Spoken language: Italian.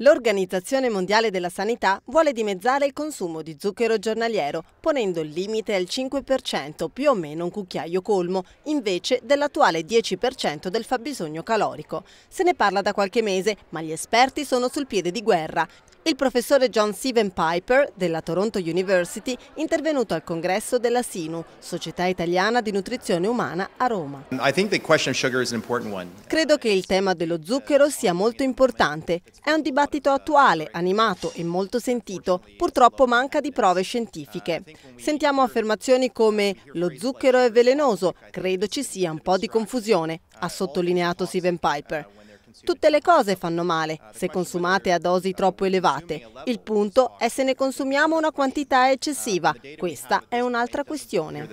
L'Organizzazione Mondiale della Sanità vuole dimezzare il consumo di zucchero giornaliero, ponendo il limite al 5%, più o meno un cucchiaio colmo, invece dell'attuale 10% del fabbisogno calorico. Se ne parla da qualche mese, ma gli esperti sono sul piede di guerra. Il professore John Steven Piper della Toronto University intervenuto al congresso della SINU, Società Italiana di Nutrizione Umana a Roma. Credo che il tema dello zucchero sia molto importante. È un dibattito dibattito attuale, animato e molto sentito, purtroppo manca di prove scientifiche. Sentiamo affermazioni come lo zucchero è velenoso, credo ci sia un po' di confusione, ha sottolineato Steven Piper. Tutte le cose fanno male se consumate a dosi troppo elevate. Il punto è se ne consumiamo una quantità eccessiva. Questa è un'altra questione.